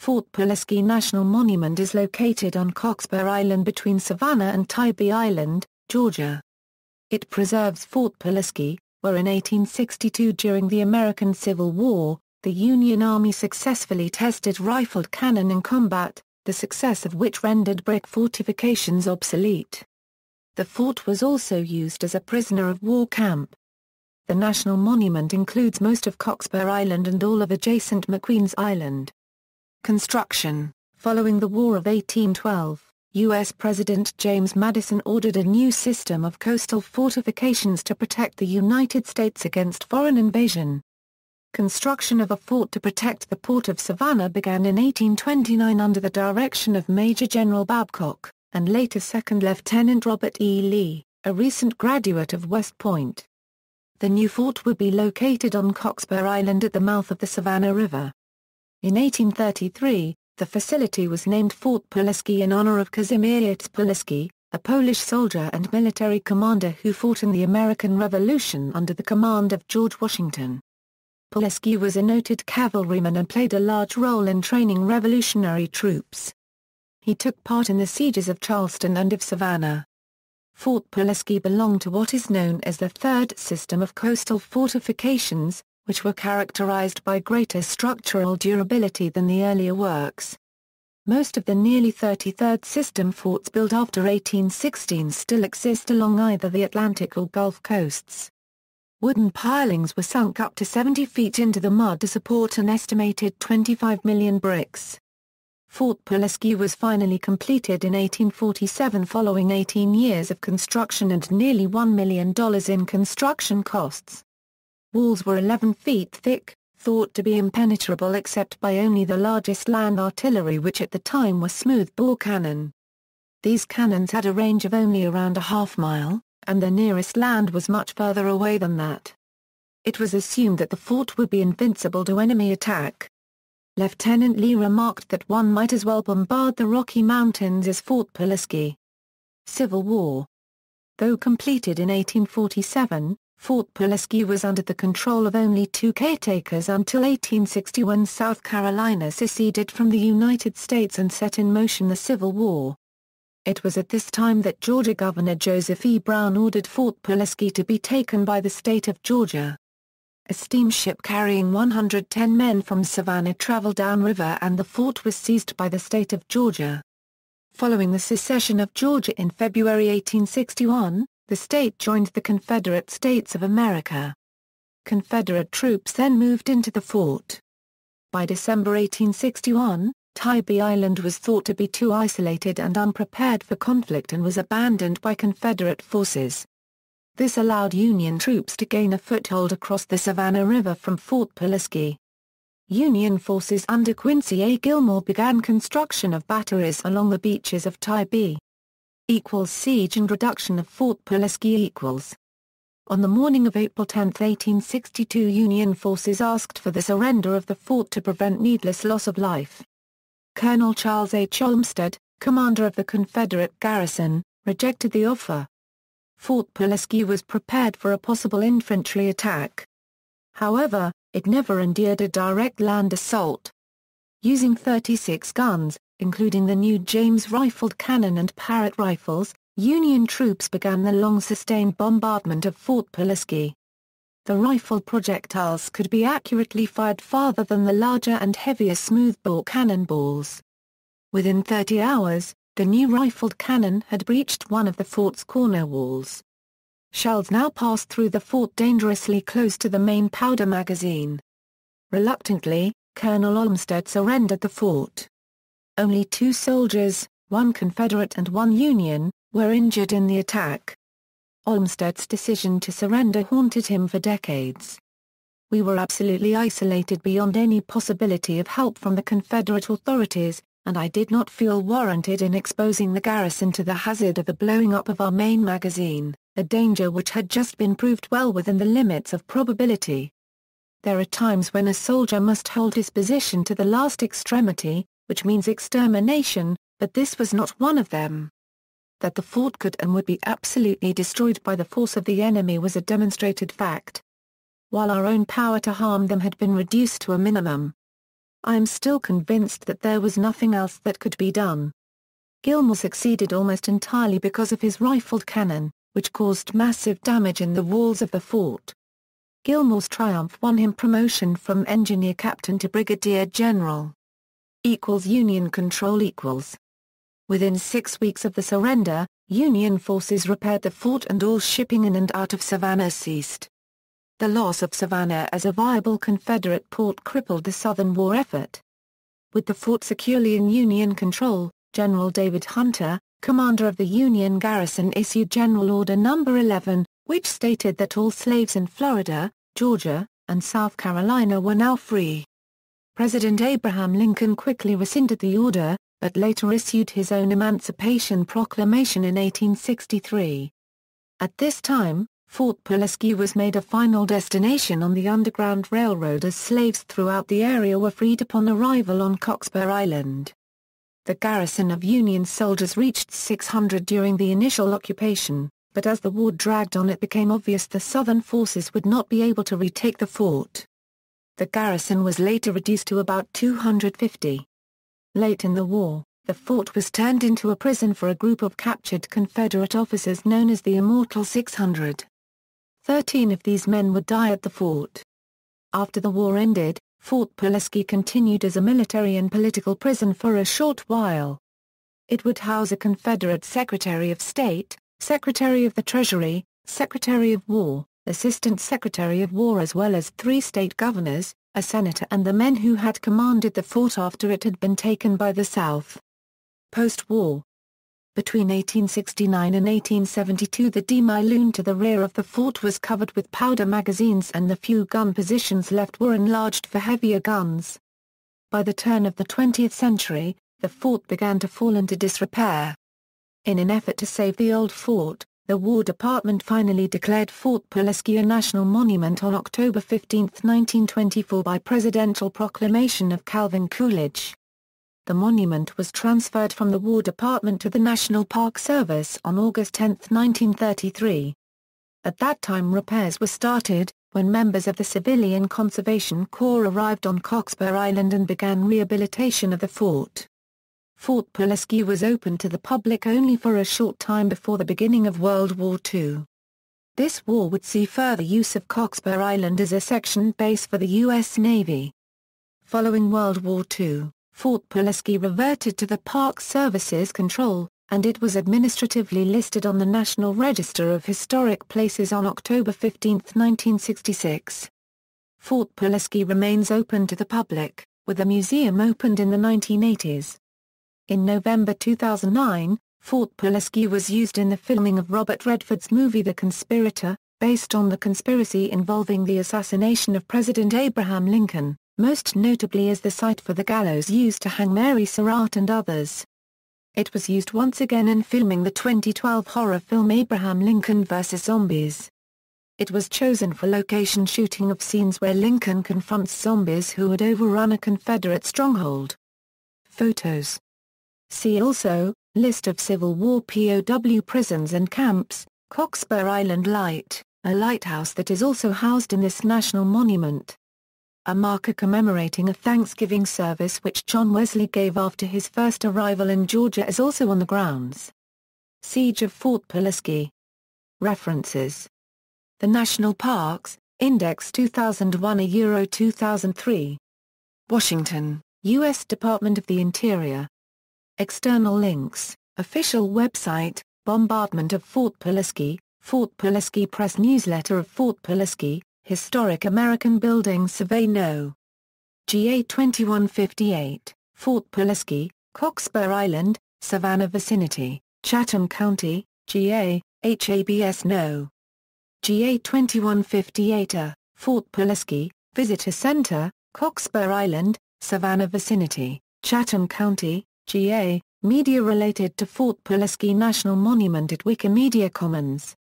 Fort Pulaski National Monument is located on Cockspur Island between Savannah and Tybee Island, Georgia. It preserves Fort Pulaski, where in 1862 during the American Civil War, the Union Army successfully tested rifled cannon in combat, the success of which rendered brick fortifications obsolete. The fort was also used as a prisoner of war camp. The National Monument includes most of Cockspur Island and all of adjacent McQueen's Island. Construction Following the War of 1812, U.S. President James Madison ordered a new system of coastal fortifications to protect the United States against foreign invasion. Construction of a fort to protect the port of Savannah began in 1829 under the direction of Major General Babcock, and later Second Lieutenant Robert E. Lee, a recent graduate of West Point. The new fort would be located on Cockspur Island at the mouth of the Savannah River. In 1833, the facility was named Fort Pulaski in honor of Kazimierz Pulaski, a Polish soldier and military commander who fought in the American Revolution under the command of George Washington. Pulaski was a noted cavalryman and played a large role in training revolutionary troops. He took part in the sieges of Charleston and of Savannah. Fort Pulaski belonged to what is known as the Third System of Coastal Fortifications, which were characterized by greater structural durability than the earlier works. Most of the nearly 33rd system forts built after 1816 still exist along either the Atlantic or Gulf coasts. Wooden pilings were sunk up to 70 feet into the mud to support an estimated 25 million bricks. Fort Pulaski was finally completed in 1847 following 18 years of construction and nearly $1 million in construction costs. Walls were 11 feet thick, thought to be impenetrable except by only the largest land artillery which at the time was smooth-bore cannon. These cannons had a range of only around a half mile, and the nearest land was much further away than that. It was assumed that the fort would be invincible to enemy attack. Lieutenant Lee remarked that one might as well bombard the Rocky Mountains as Fort Pulaski. Civil War Though completed in 1847, Fort Pulaski was under the control of only two caretakers until 1861 South Carolina seceded from the United States and set in motion the Civil War. It was at this time that Georgia Governor Joseph E. Brown ordered Fort Pulaski to be taken by the state of Georgia. A steamship carrying 110 men from Savannah traveled downriver and the fort was seized by the state of Georgia. Following the secession of Georgia in February 1861, the state joined the Confederate States of America. Confederate troops then moved into the fort. By December 1861, Tybee Island was thought to be too isolated and unprepared for conflict and was abandoned by Confederate forces. This allowed Union troops to gain a foothold across the Savannah River from Fort Pulaski. Union forces under Quincy A. Gilmore began construction of batteries along the beaches of Tybee equals siege and reduction of Fort Pulaski equals. On the morning of April 10, 1862 Union forces asked for the surrender of the fort to prevent needless loss of life. Colonel Charles H. Olmsted, commander of the Confederate garrison, rejected the offer. Fort Pulaski was prepared for a possible infantry attack. However, it never endured a direct land assault. Using 36 guns, including the new James rifled cannon and Parrott rifles, Union troops began the long-sustained bombardment of Fort Pulaski. The rifle projectiles could be accurately fired farther than the larger and heavier smoothbore cannonballs. Within 30 hours, the new rifled cannon had breached one of the fort's corner walls. Shells now passed through the fort dangerously close to the main powder magazine. Reluctantly, Colonel Olmsted surrendered the fort. Only two soldiers, one Confederate and one Union, were injured in the attack. Olmsted's decision to surrender haunted him for decades. We were absolutely isolated beyond any possibility of help from the Confederate authorities, and I did not feel warranted in exposing the garrison to the hazard of the blowing up of our main magazine, a danger which had just been proved well within the limits of probability. There are times when a soldier must hold his position to the last extremity, which means extermination, but this was not one of them. That the fort could and would be absolutely destroyed by the force of the enemy was a demonstrated fact. While our own power to harm them had been reduced to a minimum, I am still convinced that there was nothing else that could be done. Gilmore succeeded almost entirely because of his rifled cannon, which caused massive damage in the walls of the fort. Gilmore's triumph won him promotion from engineer captain to brigadier general equals Union control equals. Within six weeks of the surrender, Union forces repaired the fort and all shipping in and out of Savannah ceased. The loss of Savannah as a viable Confederate port crippled the Southern war effort. With the fort securely in Union control, General David Hunter, commander of the Union garrison issued General Order No. 11, which stated that all slaves in Florida, Georgia, and South Carolina were now free. President Abraham Lincoln quickly rescinded the order, but later issued his own Emancipation Proclamation in 1863. At this time, Fort Pulaski was made a final destination on the Underground Railroad as slaves throughout the area were freed upon arrival on Cockspur Island. The garrison of Union soldiers reached 600 during the initial occupation, but as the war dragged on it became obvious the Southern forces would not be able to retake the fort. The garrison was later reduced to about 250. Late in the war, the fort was turned into a prison for a group of captured Confederate officers known as the Immortal 600. Thirteen of these men would die at the fort. After the war ended, Fort Pulaski continued as a military and political prison for a short while. It would house a Confederate Secretary of State, Secretary of the Treasury, Secretary of War, Assistant Secretary of War as well as three state governors, a senator and the men who had commanded the fort after it had been taken by the South. Post-war Between 1869 and 1872 the demi Loon to the rear of the fort was covered with powder magazines and the few gun positions left were enlarged for heavier guns. By the turn of the 20th century, the fort began to fall into disrepair. In an effort to save the old fort, the War Department finally declared Fort Pulaski a national monument on October 15, 1924 by presidential proclamation of Calvin Coolidge. The monument was transferred from the War Department to the National Park Service on August 10, 1933. At that time repairs were started, when members of the Civilian Conservation Corps arrived on Cockspur Island and began rehabilitation of the fort. Fort Pulaski was open to the public only for a short time before the beginning of World War II. This war would see further use of Cockspur Island as a section base for the U.S. Navy. Following World War II, Fort Pulaski reverted to the Park Service's control, and it was administratively listed on the National Register of Historic Places on October 15, 1966. Fort Pulaski remains open to the public, with a museum opened in the 1980s. In November 2009, Fort Pulaski was used in the filming of Robert Redford's movie The Conspirator, based on the conspiracy involving the assassination of President Abraham Lincoln, most notably as the site for the gallows used to hang Mary Surratt and others. It was used once again in filming the 2012 horror film Abraham Lincoln vs. Zombies. It was chosen for location shooting of scenes where Lincoln confronts zombies who had overrun a Confederate stronghold. Photos See also, List of Civil War POW prisons and camps, Cockspur Island Light, a lighthouse that is also housed in this national monument. A marker commemorating a Thanksgiving service which John Wesley gave after his first arrival in Georgia is also on the grounds. Siege of Fort Pulaski. References. The National Parks, Index 2001 a Euro 2003. Washington, U.S. Department of the Interior. External links, official website, bombardment of Fort Pulaski, Fort Pulaski Press Newsletter of Fort Pulaski, Historic American Building Survey No. GA 2158, Fort Pulaski, Cockspur Island, Savannah Vicinity, Chatham County, GA, HABS No. GA 2158 A, uh, Fort Pulaski, Visitor Center, Cockspur Island, Savannah Vicinity, Chatham County, GA, media related to Fort Pulaski National Monument at Wikimedia Commons.